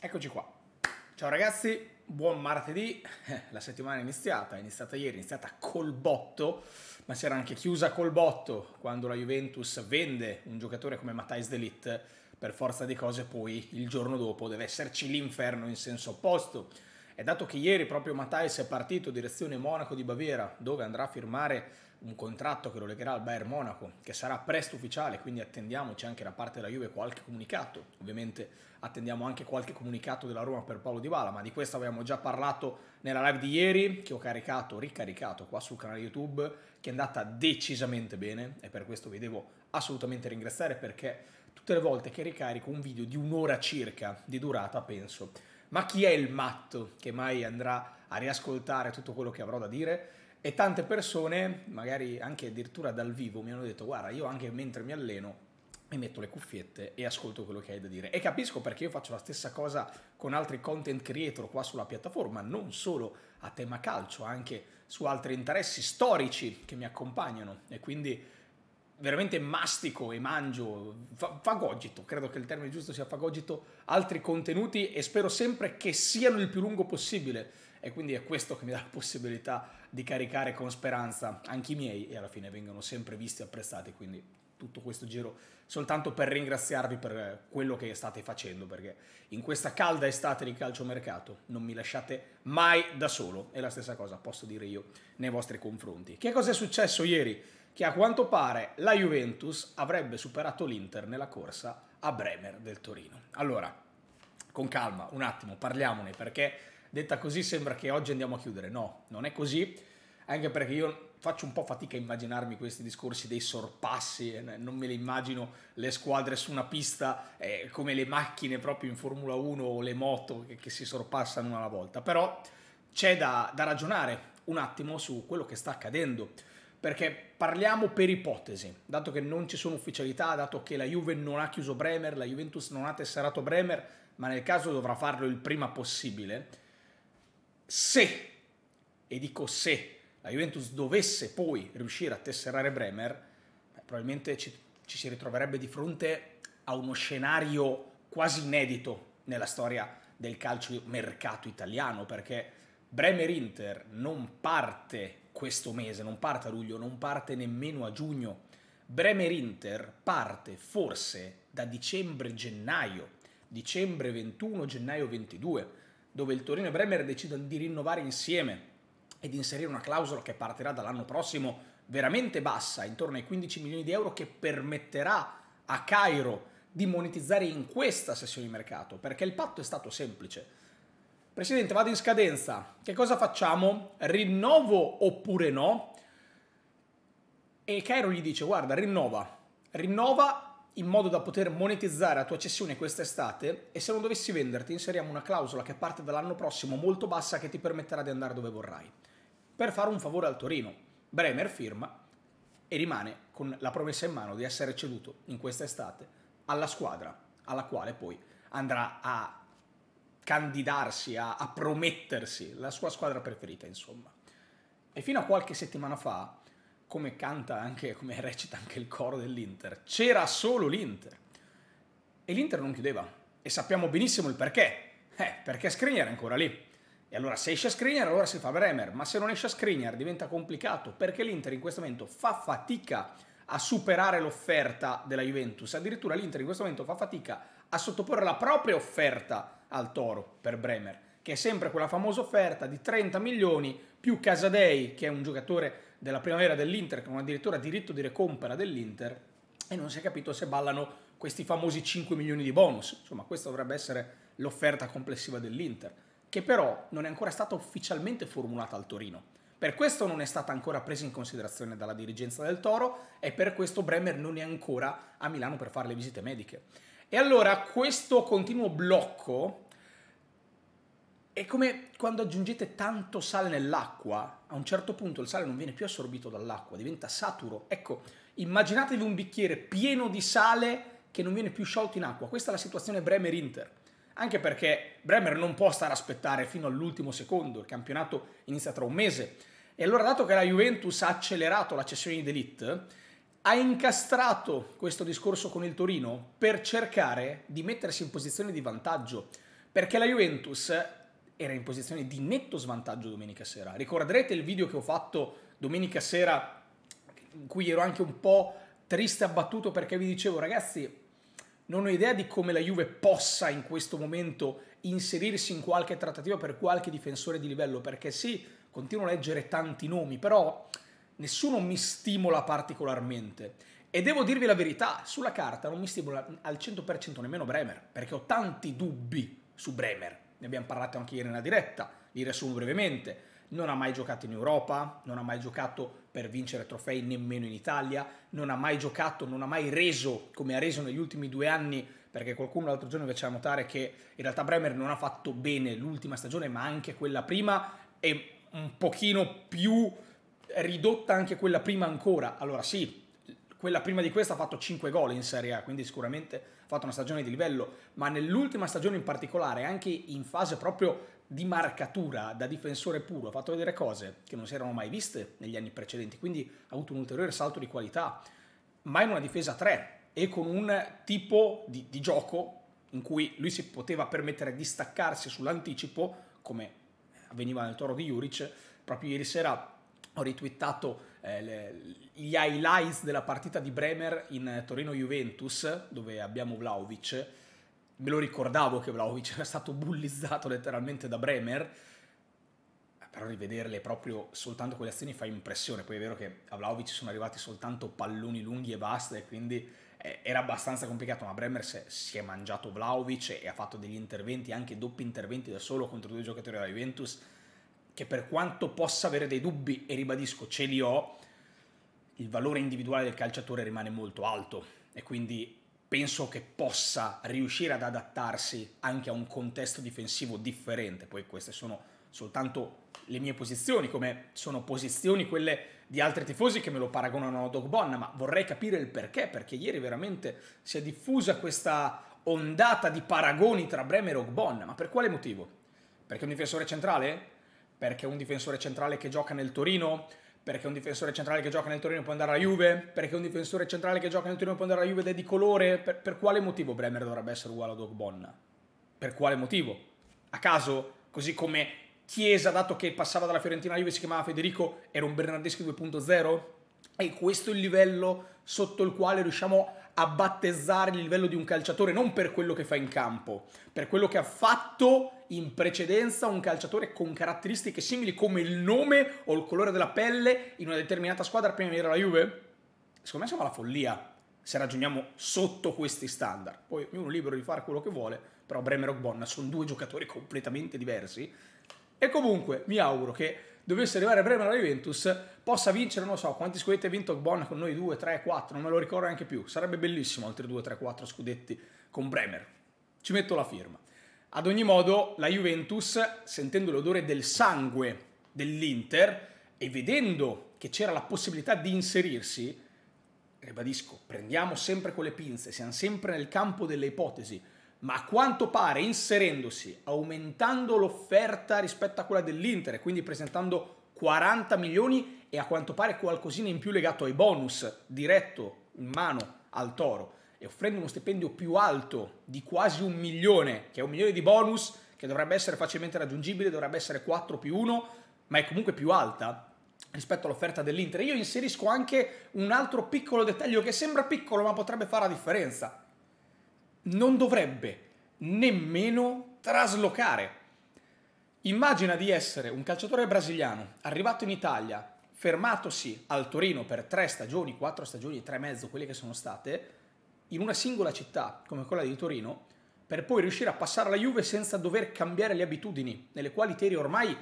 Eccoci qua. Ciao ragazzi, buon martedì. La settimana è iniziata, è iniziata ieri, è iniziata col botto, ma si era anche chiusa col botto quando la Juventus vende un giocatore come Matthijs Delitt. Per forza di cose poi il giorno dopo deve esserci l'inferno in senso opposto. E dato che ieri proprio Matthijs è partito direzione Monaco di Baviera, dove andrà a firmare un contratto che lo legherà al Bayern Monaco, che sarà presto ufficiale, quindi attendiamoci anche da parte della Juve qualche comunicato. Ovviamente attendiamo anche qualche comunicato della Roma per Paolo Di Bala, ma di questo avevamo già parlato nella live di ieri, che ho caricato, ricaricato qua sul canale YouTube, che è andata decisamente bene e per questo vi devo assolutamente ringraziare perché tutte le volte che ricarico un video di un'ora circa di durata, penso, ma chi è il matto che mai andrà a riascoltare tutto quello che avrò da dire? E tante persone, magari anche addirittura dal vivo, mi hanno detto guarda, io anche mentre mi alleno mi metto le cuffiette e ascolto quello che hai da dire. E capisco perché io faccio la stessa cosa con altri content creator qua sulla piattaforma, non solo a tema calcio, anche su altri interessi storici che mi accompagnano. E quindi veramente mastico e mangio, fagogito, credo che il termine giusto sia fagogito, altri contenuti e spero sempre che siano il più lungo possibile e quindi è questo che mi dà la possibilità di caricare con speranza anche i miei e alla fine vengono sempre visti e apprezzati, quindi tutto questo giro soltanto per ringraziarvi per quello che state facendo, perché in questa calda estate di calciomercato non mi lasciate mai da solo e la stessa cosa posso dire io nei vostri confronti. Che cosa è successo ieri? Che a quanto pare la Juventus avrebbe superato l'Inter nella corsa a Bremer del Torino. Allora, con calma, un attimo, parliamone perché detta così sembra che oggi andiamo a chiudere. No, non è così, anche perché io faccio un po' fatica a immaginarmi questi discorsi dei sorpassi, eh, non me le immagino le squadre su una pista eh, come le macchine proprio in Formula 1 o le moto che, che si sorpassano una alla volta, però c'è da, da ragionare un attimo su quello che sta accadendo perché parliamo per ipotesi, dato che non ci sono ufficialità, dato che la Juve non ha chiuso Bremer, la Juventus non ha tesserato Bremer, ma nel caso dovrà farlo il prima possibile se, e dico se, la Juventus dovesse poi riuscire a tesserare Bremer, probabilmente ci, ci si ritroverebbe di fronte a uno scenario quasi inedito nella storia del calcio mercato italiano, perché Bremer Inter non parte questo mese, non parte a luglio, non parte nemmeno a giugno. Bremer Inter parte forse da dicembre-gennaio, dicembre 21, gennaio 22 dove il Torino e Bremer decidono di rinnovare insieme e di inserire una clausola che partirà dall'anno prossimo veramente bassa, intorno ai 15 milioni di euro, che permetterà a Cairo di monetizzare in questa sessione di mercato, perché il patto è stato semplice. Presidente, vado in scadenza, che cosa facciamo? Rinnovo oppure no? E Cairo gli dice, guarda, rinnova, rinnova in modo da poter monetizzare la tua cessione quest'estate e se non dovessi venderti inseriamo una clausola che parte dall'anno prossimo molto bassa che ti permetterà di andare dove vorrai. Per fare un favore al Torino, Bremer firma e rimane con la promessa in mano di essere ceduto in quest'estate alla squadra alla quale poi andrà a candidarsi, a, a promettersi la sua squadra preferita, insomma. E fino a qualche settimana fa come canta anche, come recita anche il coro dell'Inter. C'era solo l'Inter. E l'Inter non chiudeva. E sappiamo benissimo il perché. Eh, perché Skriniar è ancora lì. E allora se esce Skriniar, allora si fa Bremer. Ma se non esce Skriniar diventa complicato, perché l'Inter in questo momento fa fatica a superare l'offerta della Juventus. Addirittura l'Inter in questo momento fa fatica a sottoporre la propria offerta al Toro per Bremer, che è sempre quella famosa offerta di 30 milioni più Casadei, che è un giocatore della primavera dell'Inter, con addirittura diritto di recompera dell'Inter, e non si è capito se ballano questi famosi 5 milioni di bonus. Insomma, questa dovrebbe essere l'offerta complessiva dell'Inter, che però non è ancora stata ufficialmente formulata al Torino. Per questo non è stata ancora presa in considerazione dalla dirigenza del Toro e per questo Bremer non è ancora a Milano per fare le visite mediche. E allora questo continuo blocco è come quando aggiungete tanto sale nell'acqua, a un certo punto il sale non viene più assorbito dall'acqua, diventa saturo. Ecco, immaginatevi un bicchiere pieno di sale che non viene più sciolto in acqua. Questa è la situazione Bremer-Inter. Anche perché Bremer non può stare a aspettare fino all'ultimo secondo, il campionato inizia tra un mese. E allora, dato che la Juventus ha accelerato la cessione di Elite, ha incastrato questo discorso con il Torino per cercare di mettersi in posizione di vantaggio. Perché la Juventus era in posizione di netto svantaggio domenica sera. Ricorderete il video che ho fatto domenica sera in cui ero anche un po' triste e abbattuto perché vi dicevo ragazzi non ho idea di come la Juve possa in questo momento inserirsi in qualche trattativa per qualche difensore di livello perché sì, continuo a leggere tanti nomi, però nessuno mi stimola particolarmente. E devo dirvi la verità, sulla carta non mi stimola al 100% nemmeno Bremer, perché ho tanti dubbi su Bremer ne abbiamo parlato anche ieri nella diretta, li riassumo brevemente, non ha mai giocato in Europa, non ha mai giocato per vincere trofei nemmeno in Italia, non ha mai giocato, non ha mai reso come ha reso negli ultimi due anni, perché qualcuno l'altro giorno mi faceva notare che in realtà Bremer non ha fatto bene l'ultima stagione, ma anche quella prima e un pochino più ridotta anche quella prima ancora. Allora sì, quella prima di questa ha fatto 5 gol in Serie A, quindi sicuramente ha fatto una stagione di livello, ma nell'ultima stagione in particolare, anche in fase proprio di marcatura da difensore puro, ha fatto vedere cose che non si erano mai viste negli anni precedenti, quindi ha avuto un ulteriore salto di qualità, ma in una difesa 3 e con un tipo di, di gioco in cui lui si poteva permettere di staccarsi sull'anticipo, come avveniva nel toro di Juric, proprio ieri sera ho retweetato eh, le, gli highlights della partita di Bremer in Torino-Juventus, dove abbiamo Vlaovic. Me lo ricordavo che Vlaovic era stato bullizzato letteralmente da Bremer, però rivederle proprio soltanto quelle azioni fa impressione. Poi è vero che a Vlaovic sono arrivati soltanto palloni lunghi e basta, e quindi eh, era abbastanza complicato, ma Bremer se, si è mangiato Vlaovic e ha fatto degli interventi, anche doppi interventi da solo contro due giocatori della Juventus, che per quanto possa avere dei dubbi, e ribadisco, ce li ho, il valore individuale del calciatore rimane molto alto e quindi penso che possa riuscire ad adattarsi anche a un contesto difensivo differente. Poi queste sono soltanto le mie posizioni, come sono posizioni quelle di altri tifosi che me lo paragonano a Dogbonna, ma vorrei capire il perché, perché ieri veramente si è diffusa questa ondata di paragoni tra Bremer e Ogbonna, ma per quale motivo? Perché è un difensore centrale? perché un difensore centrale che gioca nel Torino, perché un difensore centrale che gioca nel Torino può andare alla Juve, perché un difensore centrale che gioca nel Torino può andare alla Juve ed è di colore, per, per quale motivo Bremer dovrebbe essere uguale a Dogbonna? Per quale motivo? A caso, così come Chiesa, dato che passava dalla Fiorentina alla Juve, si chiamava Federico, era un Bernardeschi 2.0? E questo è il livello sotto il quale riusciamo a a battezzare il livello di un calciatore non per quello che fa in campo, per quello che ha fatto in precedenza un calciatore con caratteristiche simili come il nome o il colore della pelle in una determinata squadra prima di venire alla Juve? Secondo me siamo alla follia se ragioniamo sotto questi standard. Poi ognuno è libero di fare quello che vuole, però Bremer e Bonna sono due giocatori completamente diversi. E comunque mi auguro che dovesse arrivare a Bremen alla Juventus, possa vincere, non lo so, quanti scudetti ha vinto Bonn con noi, 2, 3, 4, non me lo ricordo neanche più. Sarebbe bellissimo altri 2, 3, 4 scudetti con Bremer. Ci metto la firma. Ad ogni modo, la Juventus, sentendo l'odore del sangue dell'Inter e vedendo che c'era la possibilità di inserirsi, ribadisco, prendiamo sempre con le pinze, siamo sempre nel campo delle ipotesi, ma a quanto pare inserendosi, aumentando l'offerta rispetto a quella dell'Inter e quindi presentando 40 milioni e a quanto pare qualcosina in più legato ai bonus diretto in mano al Toro e offrendo uno stipendio più alto di quasi un milione, che è un milione di bonus che dovrebbe essere facilmente raggiungibile, dovrebbe essere 4 più 1, ma è comunque più alta rispetto all'offerta dell'Inter. Io inserisco anche un altro piccolo dettaglio che sembra piccolo ma potrebbe fare la differenza non dovrebbe nemmeno traslocare. Immagina di essere un calciatore brasiliano arrivato in Italia, fermatosi al Torino per tre stagioni, quattro stagioni e tre e mezzo, quelle che sono state, in una singola città come quella di Torino, per poi riuscire a passare alla Juve senza dover cambiare le abitudini nelle quali ti eri ormai,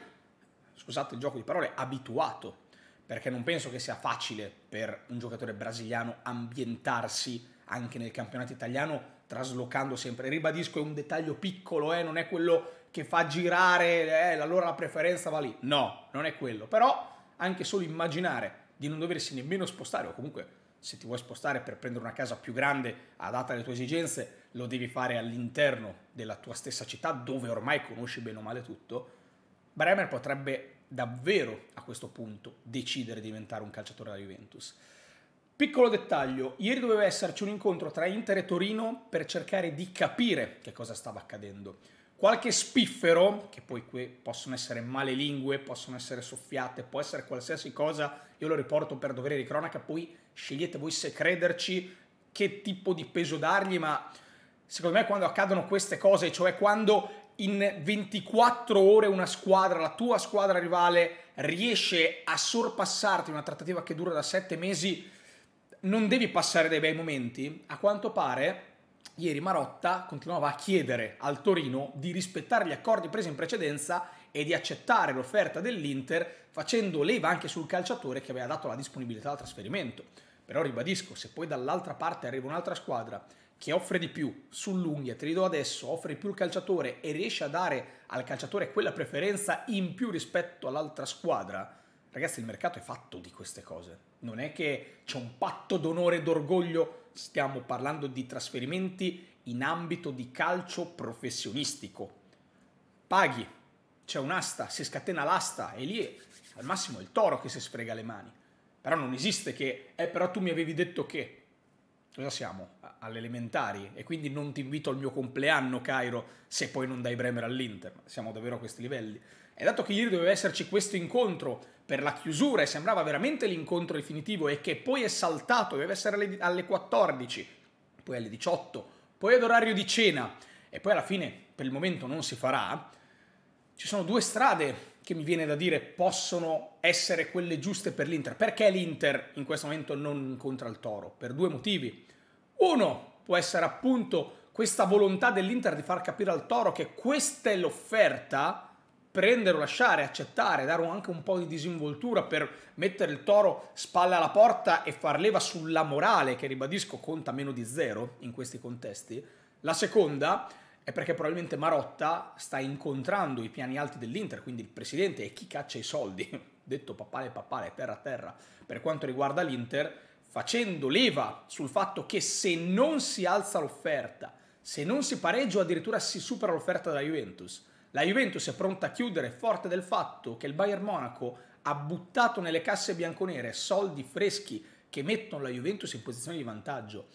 scusate il gioco di parole, abituato, perché non penso che sia facile per un giocatore brasiliano ambientarsi anche nel campionato italiano traslocando sempre. Ribadisco, è un dettaglio piccolo, eh, non è quello che fa girare, eh, allora la preferenza va lì. No, non è quello. Però anche solo immaginare di non doversi nemmeno spostare o comunque se ti vuoi spostare per prendere una casa più grande adatta alle tue esigenze, lo devi fare all'interno della tua stessa città dove ormai conosci bene o male tutto. Bremer potrebbe davvero a questo punto decidere di diventare un calciatore della Juventus. Piccolo dettaglio, ieri doveva esserci un incontro tra Inter e Torino per cercare di capire che cosa stava accadendo. Qualche spiffero, che poi qui possono essere male lingue, possono essere soffiate, può essere qualsiasi cosa, io lo riporto per dovere di cronaca, poi scegliete voi se crederci, che tipo di peso dargli, ma secondo me quando accadono queste cose, cioè quando in 24 ore una squadra, la tua squadra rivale, riesce a sorpassarti una trattativa che dura da 7 mesi, non devi passare dei bei momenti, a quanto pare ieri Marotta continuava a chiedere al Torino di rispettare gli accordi presi in precedenza e di accettare l'offerta dell'Inter facendo leva anche sul calciatore che aveva dato la disponibilità al trasferimento. Però ribadisco, se poi dall'altra parte arriva un'altra squadra che offre di più sull'unghia, te li do adesso, offre di più il calciatore e riesce a dare al calciatore quella preferenza in più rispetto all'altra squadra, Ragazzi, il mercato è fatto di queste cose. Non è che c'è un patto d'onore e d'orgoglio, stiamo parlando di trasferimenti in ambito di calcio professionistico. Paghi, c'è un'asta, si scatena l'asta e lì al massimo è il toro che si sfrega le mani. Però non esiste che, eh però tu mi avevi detto che, cosa siamo? Alle elementari e quindi non ti invito al mio compleanno Cairo se poi non dai Bremer all'Inter, siamo davvero a questi livelli. E dato che ieri doveva esserci questo incontro per la chiusura e sembrava veramente l'incontro definitivo e che poi è saltato, doveva essere alle 14, poi alle 18, poi ad orario di cena e poi alla fine per il momento non si farà, ci sono due strade che mi viene da dire possono essere quelle giuste per l'Inter. Perché l'Inter in questo momento non incontra il Toro? Per due motivi. Uno può essere appunto questa volontà dell'Inter di far capire al Toro che questa è l'offerta, prendere o lasciare, accettare, dare anche un po' di disinvoltura per mettere il Toro spalla alla porta e far leva sulla morale, che ribadisco conta meno di zero in questi contesti. La seconda è perché probabilmente Marotta sta incontrando i piani alti dell'Inter, quindi il presidente e chi caccia i soldi, detto papale papale, terra terra, per quanto riguarda l'Inter, facendo leva sul fatto che se non si alza l'offerta, se non si pareggia o addirittura si supera l'offerta della Juventus, la Juventus è pronta a chiudere forte del fatto che il Bayern Monaco ha buttato nelle casse bianconere soldi freschi che mettono la Juventus in posizione di vantaggio.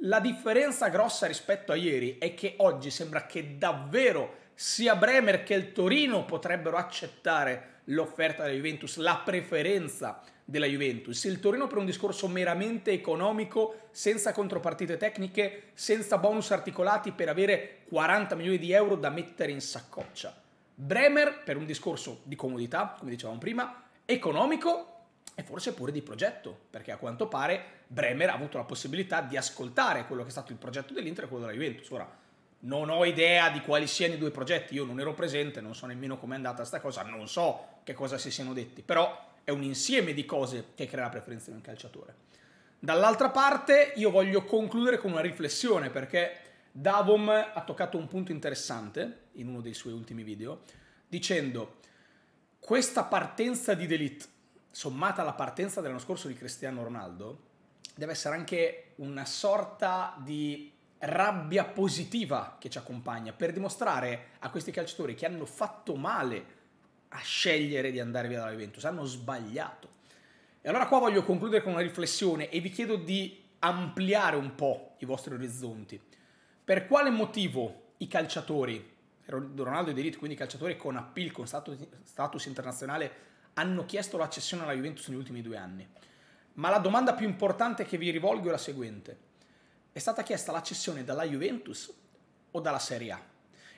La differenza grossa rispetto a ieri è che oggi sembra che davvero sia Bremer che il Torino potrebbero accettare l'offerta della Juventus, la preferenza della Juventus. Il Torino per un discorso meramente economico, senza contropartite tecniche, senza bonus articolati per avere 40 milioni di euro da mettere in saccoccia. Bremer per un discorso di comodità, come dicevamo prima, economico e forse pure di progetto, perché a quanto pare Bremer ha avuto la possibilità di ascoltare quello che è stato il progetto dell'Inter e quello della Juventus. Ora, non ho idea di quali siano i due progetti, io non ero presente, non so nemmeno com'è andata sta cosa, non so che cosa si siano detti, però è un insieme di cose che crea la preferenza di un calciatore. Dall'altra parte io voglio concludere con una riflessione perché Davom ha toccato un punto interessante in uno dei suoi ultimi video dicendo questa partenza di Delit sommata alla partenza dell'anno scorso di Cristiano Ronaldo deve essere anche una sorta di rabbia positiva che ci accompagna per dimostrare a questi calciatori che hanno fatto male a scegliere di andare via dalla Juventus, hanno sbagliato. E allora qua voglio concludere con una riflessione e vi chiedo di ampliare un po' i vostri orizzonti. Per quale motivo i calciatori, Ronaldo e Delitto, quindi calciatori con appeal, con status, status internazionale, hanno chiesto l'accessione alla Juventus negli ultimi due anni? Ma la domanda più importante che vi rivolgo è la seguente. È stata chiesta l'accessione dalla Juventus o dalla Serie A?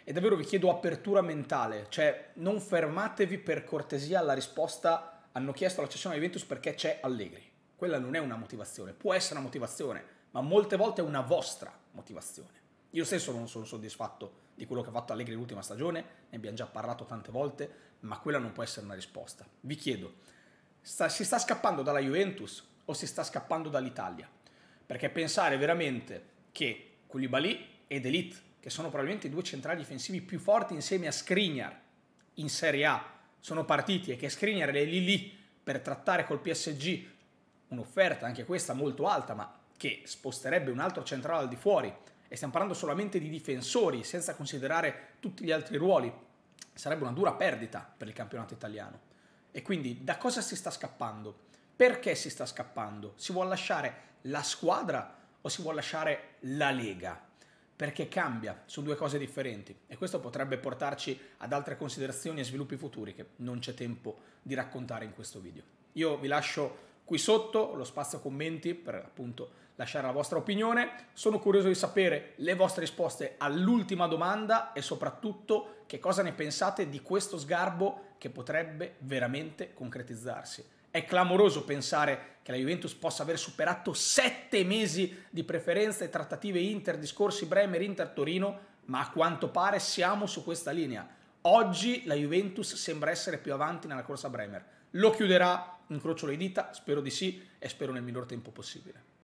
E davvero vi chiedo apertura mentale, cioè non fermatevi per cortesia alla risposta hanno chiesto la cessione a Juventus perché c'è Allegri. Quella non è una motivazione, può essere una motivazione, ma molte volte è una vostra motivazione. Io stesso non sono soddisfatto di quello che ha fatto Allegri l'ultima stagione, ne abbiamo già parlato tante volte, ma quella non può essere una risposta. Vi chiedo, sta, si sta scappando dalla Juventus o si sta scappando dall'Italia? Perché pensare veramente che Koulibaly ed Elite che sono probabilmente i due centrali difensivi più forti insieme a Skriniar in Serie A, sono partiti e che Skriniar è lì lì per trattare col PSG un'offerta, anche questa molto alta, ma che sposterebbe un altro centrale al di fuori, e stiamo parlando solamente di difensori, senza considerare tutti gli altri ruoli, sarebbe una dura perdita per il campionato italiano. E quindi da cosa si sta scappando? Perché si sta scappando? Si vuole lasciare la squadra o si vuole lasciare la Lega? perché cambia sono due cose differenti e questo potrebbe portarci ad altre considerazioni e sviluppi futuri che non c'è tempo di raccontare in questo video. Io vi lascio qui sotto lo spazio commenti per appunto lasciare la vostra opinione, sono curioso di sapere le vostre risposte all'ultima domanda e soprattutto che cosa ne pensate di questo sgarbo che potrebbe veramente concretizzarsi. È clamoroso pensare che la Juventus possa aver superato sette mesi di preferenze, trattative Inter, discorsi Bremer, Inter, Torino, ma a quanto pare siamo su questa linea. Oggi la Juventus sembra essere più avanti nella corsa Bremer. Lo chiuderà, incrocio le dita, spero di sì e spero nel minor tempo possibile.